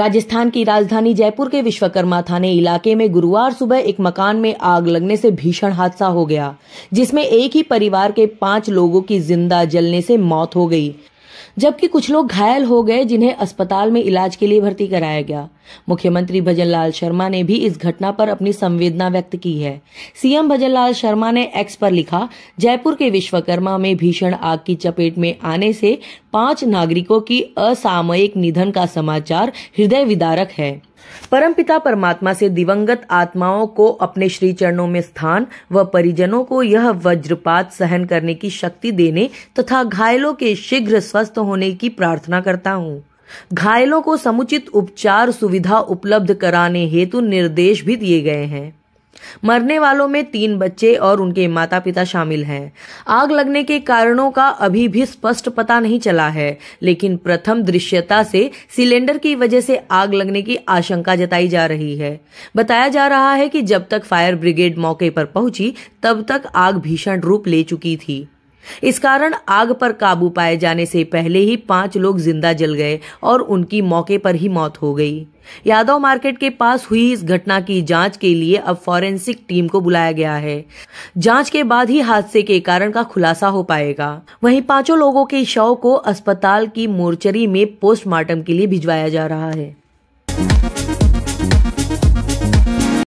राजस्थान की राजधानी जयपुर के विश्वकर्मा थाने इलाके में गुरुवार सुबह एक मकान में आग लगने से भीषण हादसा हो गया जिसमें एक ही परिवार के पांच लोगों की जिंदा जलने से मौत हो गई जबकि कुछ लोग घायल हो गए जिन्हें अस्पताल में इलाज के लिए भर्ती कराया गया मुख्यमंत्री भजन लाल शर्मा ने भी इस घटना पर अपनी संवेदना व्यक्त की है सीएम भजन लाल शर्मा ने एक्स पर लिखा जयपुर के विश्वकर्मा में भीषण आग की चपेट में आने से पांच नागरिकों की असामयिक निधन का समाचार हृदय विदारक है परमपिता परमात्मा से दिवंगत आत्माओं को अपने श्री चरणों में स्थान व परिजनों को यह वज्रपात सहन करने की शक्ति देने तथा घायलों के शीघ्र स्वस्थ होने की प्रार्थना करता हूँ घायलों को समुचित उपचार सुविधा उपलब्ध कराने हेतु निर्देश भी दिए गए हैं मरने वालों में तीन बच्चे और उनके माता पिता शामिल हैं आग लगने के कारणों का अभी भी स्पष्ट पता नहीं चला है लेकिन प्रथम दृश्यता से सिलेंडर की वजह से आग लगने की आशंका जताई जा रही है बताया जा रहा है कि जब तक फायर ब्रिगेड मौके पर पहुंची तब तक आग भीषण रूप ले चुकी थी इस कारण आग पर काबू पाए जाने से पहले ही पांच लोग जिंदा जल गए और उनकी मौके पर ही मौत हो गई यादव मार्केट के पास हुई इस घटना की जांच के लिए अब फॉरेंसिक टीम को बुलाया गया है जांच के बाद ही हादसे के कारण का खुलासा हो पाएगा वहीं पांचों लोगों के शव को अस्पताल की मोर्चरी में पोस्टमार्टम के लिए भिजवाया जा रहा है